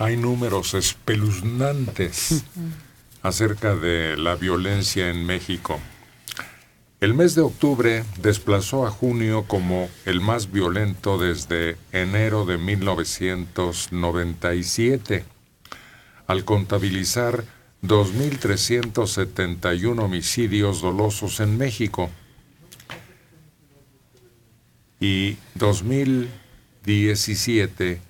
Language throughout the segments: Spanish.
Hay números espeluznantes acerca de la violencia en México. El mes de octubre desplazó a junio como el más violento desde enero de 1997, al contabilizar 2.371 homicidios dolosos en México y 2017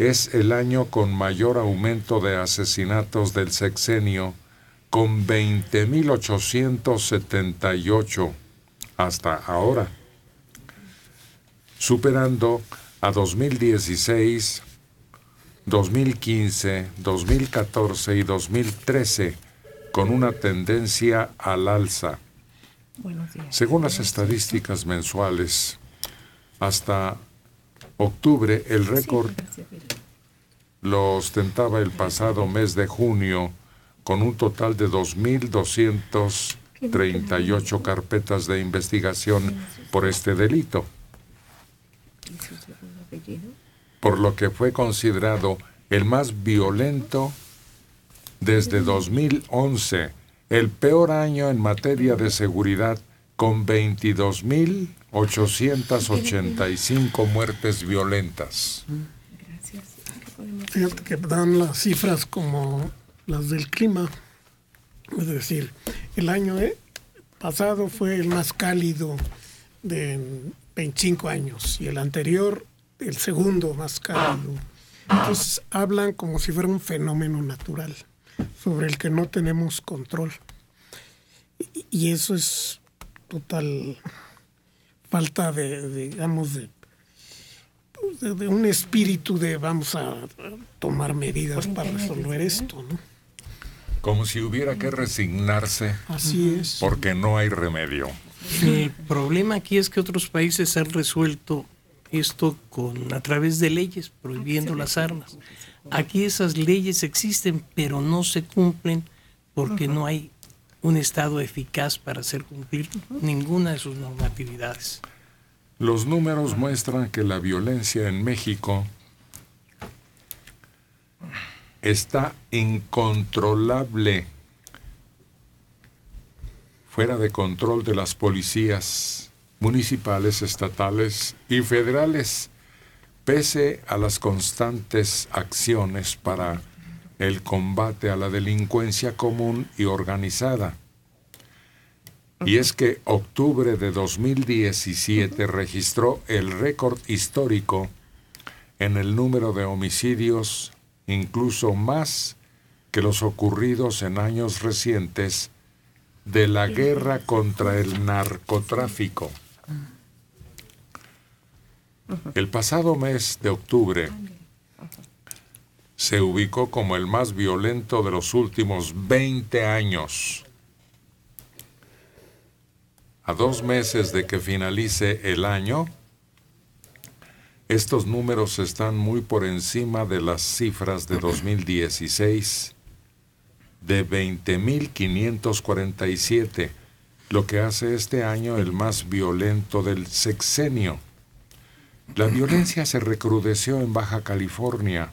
es el año con mayor aumento de asesinatos del sexenio, con 20.878 hasta ahora, superando a 2016, 2015, 2014 y 2013, con una tendencia al alza. Según las estadísticas mensuales, hasta octubre el récord lo ostentaba el pasado mes de junio con un total de 2.238 carpetas de investigación por este delito, por lo que fue considerado el más violento desde 2011, el peor año en materia de seguridad con 22.885 muertes violentas. Gracias. Fíjate que dan las cifras como las del clima. Es decir, el año eh, pasado fue el más cálido de 25 años y el anterior el segundo más cálido. Entonces hablan como si fuera un fenómeno natural sobre el que no tenemos control. Y eso es total falta de, digamos, pues, de, un espíritu de vamos a tomar medidas para resolver esto, Como si hubiera que resignarse. Así es. Porque no hay remedio. El problema aquí es que otros países han resuelto esto con a través de leyes prohibiendo las armas. Aquí esas leyes existen, pero no se cumplen porque no hay un Estado eficaz para hacer cumplir ninguna de sus normatividades. Los números muestran que la violencia en México está incontrolable, fuera de control de las policías municipales, estatales y federales, pese a las constantes acciones para el combate a la delincuencia común y organizada. Y es que octubre de 2017 registró el récord histórico en el número de homicidios, incluso más que los ocurridos en años recientes de la guerra contra el narcotráfico. El pasado mes de octubre, se ubicó como el más violento de los últimos 20 años. A dos meses de que finalice el año, estos números están muy por encima de las cifras de 2016 de 20.547, lo que hace este año el más violento del sexenio. La violencia se recrudeció en Baja California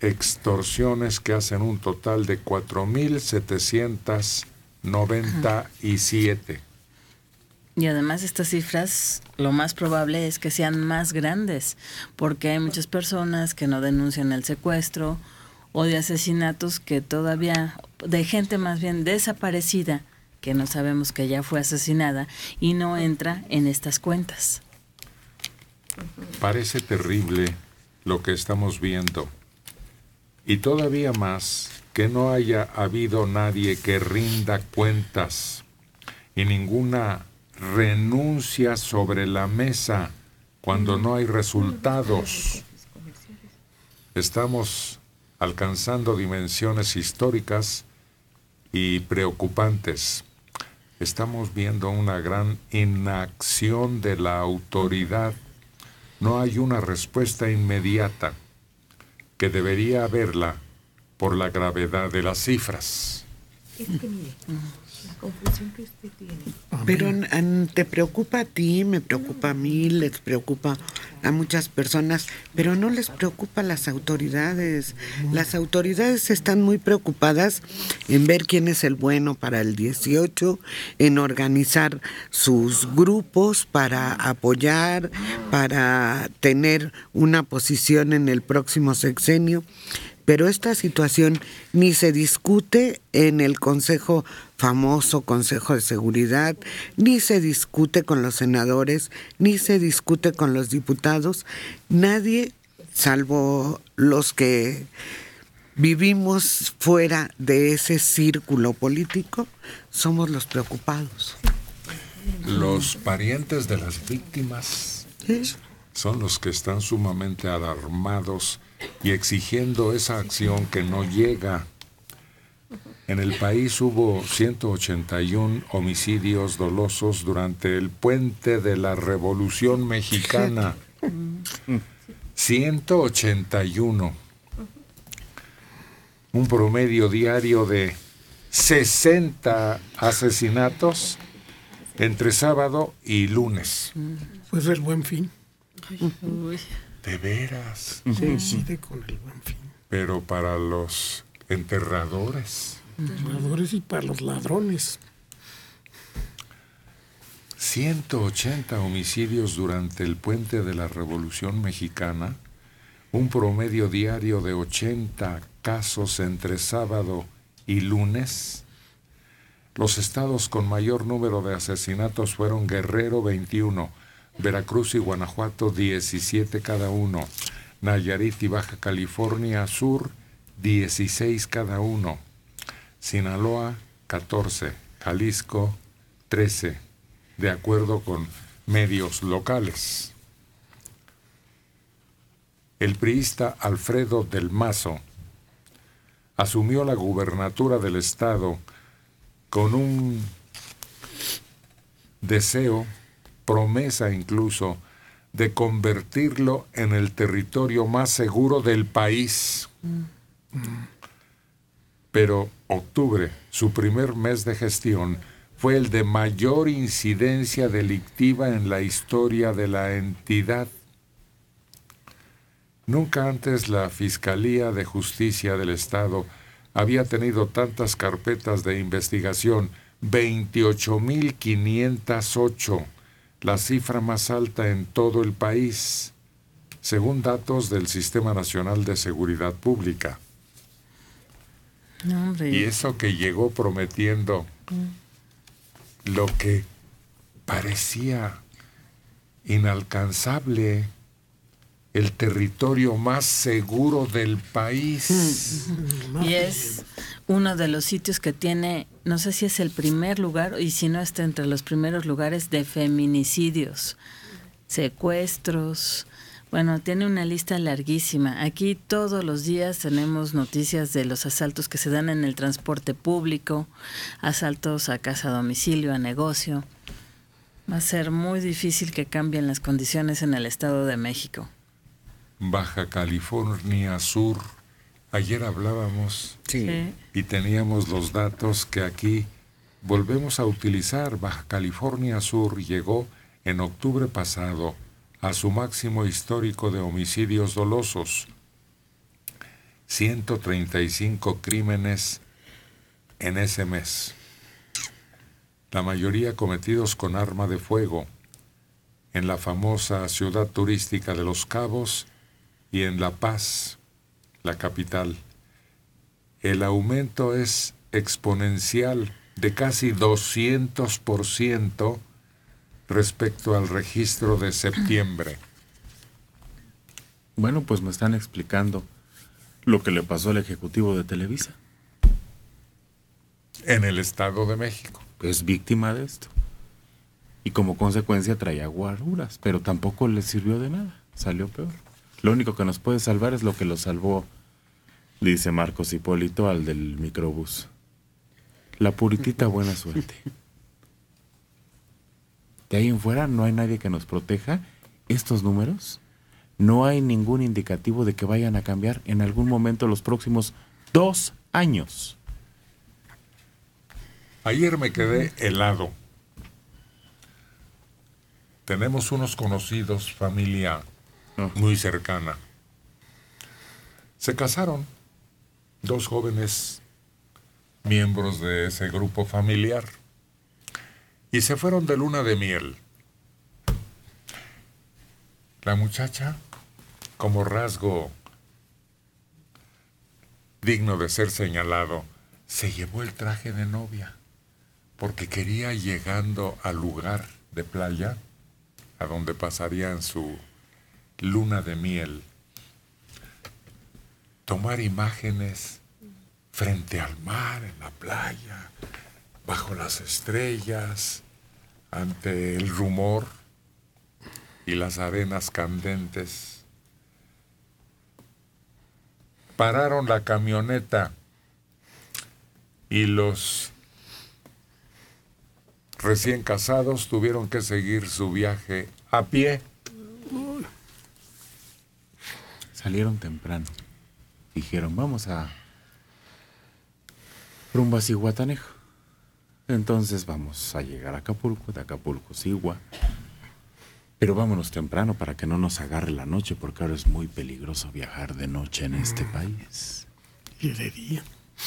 extorsiones que hacen un total de 4.797. Y además estas cifras lo más probable es que sean más grandes, porque hay muchas personas que no denuncian el secuestro o de asesinatos que todavía, de gente más bien desaparecida, que no sabemos que ya fue asesinada y no entra en estas cuentas. Parece terrible lo que estamos viendo y todavía más que no haya habido nadie que rinda cuentas y ninguna renuncia sobre la mesa cuando no hay resultados. Estamos alcanzando dimensiones históricas y preocupantes. Estamos viendo una gran inacción de la autoridad. No hay una respuesta inmediata que debería haberla por la gravedad de las cifras es que mire, la confusión que usted tiene. Pero mm, te preocupa a ti, me preocupa a mí, les preocupa a muchas personas, pero no les preocupa a las autoridades. Las autoridades están muy preocupadas en ver quién es el bueno para el 18, en organizar sus grupos para apoyar, para tener una posición en el próximo sexenio pero esta situación ni se discute en el Consejo famoso Consejo de Seguridad, ni se discute con los senadores, ni se discute con los diputados, nadie, salvo los que vivimos fuera de ese círculo político, somos los preocupados. Los parientes de las víctimas son los que están sumamente alarmados y exigiendo esa acción que no llega. En el país hubo 181 homicidios dolosos durante el puente de la Revolución Mexicana. 181. Un promedio diario de 60 asesinatos entre sábado y lunes. Pues el buen fin. De veras. coincide con el buen fin. Pero para los enterradores. Enterradores y para los ladrones. 180 homicidios durante el puente de la Revolución Mexicana, un promedio diario de 80 casos entre sábado y lunes. Los estados con mayor número de asesinatos fueron Guerrero 21, Veracruz y Guanajuato 17 cada uno, Nayarit y Baja California Sur 16 cada uno, Sinaloa 14, Jalisco 13, de acuerdo con medios locales. El priista Alfredo del Mazo asumió la gubernatura del estado con un deseo promesa incluso de convertirlo en el territorio más seguro del país. Mm. Pero octubre, su primer mes de gestión, fue el de mayor incidencia delictiva en la historia de la entidad. Nunca antes la Fiscalía de Justicia del Estado había tenido tantas carpetas de investigación, 28.508 la cifra más alta en todo el país, según datos del Sistema Nacional de Seguridad Pública. y eso que llegó prometiendo mm. lo que parecía inalcanzable, el territorio más seguro del país. Mm. Y es uno de los sitios que tiene, no sé si es el primer lugar, y si no está entre los primeros lugares de feminicidios, secuestros. Bueno, tiene una lista larguísima. Aquí todos los días tenemos noticias de los asaltos que se dan en el transporte público, asaltos a casa, a domicilio, a negocio. Va a ser muy difícil que cambien las condiciones en el Estado de México. Baja California Sur. Ayer hablábamos y teníamos los datos que aquí volvemos a utilizar. Baja California Sur llegó en octubre pasado a su máximo histórico de homicidios dolosos. 135 crímenes en ese mes, la mayoría cometidos con arma de fuego, en la famosa ciudad turística de Los Cabos, y en La Paz, la capital, el aumento es exponencial de casi 200% respecto al registro de septiembre. Bueno, pues me están explicando lo que le pasó al ejecutivo de Televisa. En el Estado de México. Es víctima de esto. Y como consecuencia traía guaruras, pero tampoco le sirvió de nada. Salió peor. Lo único que nos puede salvar es lo que lo salvó, dice Marcos Hipólito al del microbús. La puritita buena suerte. De ahí en fuera no hay nadie que nos proteja. Estos números no hay ningún indicativo de que vayan a cambiar en algún momento los próximos dos años. Ayer me quedé helado. Tenemos unos conocidos, familia muy cercana. Se casaron dos jóvenes miembros de ese grupo familiar y se fueron de luna de miel. La muchacha, como rasgo digno de ser señalado, se llevó el traje de novia porque quería llegando al lugar de playa a donde pasarían su luna de miel, tomar imágenes frente al mar, en la playa, bajo las estrellas, ante el rumor y las arenas candentes. Pararon la camioneta y los recién casados tuvieron que seguir su viaje a pie Salieron temprano. Dijeron, vamos a rumbo a Guatanejo, Entonces vamos a llegar a Acapulco, de Acapulco, Sigua. Pero vámonos temprano para que no nos agarre la noche, porque ahora es muy peligroso viajar de noche en este mm. país. Y de día.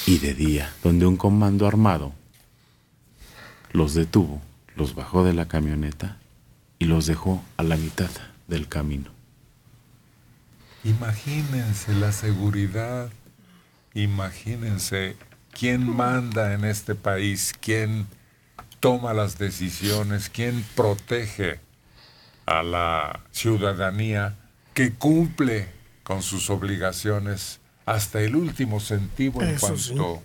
Y de día, donde un comando armado los detuvo, los bajó de la camioneta y los dejó a la mitad del camino. Imagínense la seguridad, imagínense quién manda en este país, quién toma las decisiones, quién protege a la ciudadanía que cumple con sus obligaciones hasta el último sentido en cuanto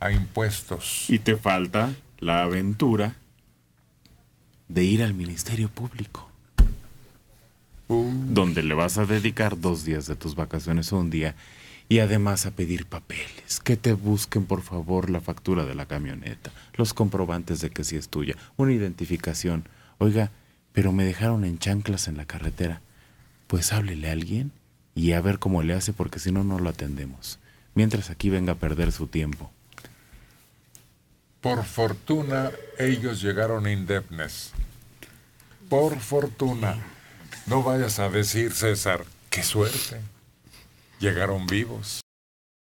a impuestos. Y te falta la aventura de ir al Ministerio Público donde le vas a dedicar dos días de tus vacaciones o un día y además a pedir papeles, que te busquen por favor la factura de la camioneta, los comprobantes de que sí es tuya, una identificación. Oiga, pero me dejaron en chanclas en la carretera. Pues háblele a alguien y a ver cómo le hace porque si no, no lo atendemos. Mientras aquí venga a perder su tiempo. Por fortuna, ellos llegaron indemnes. Por fortuna. No vayas a decir, César, qué suerte. Llegaron vivos.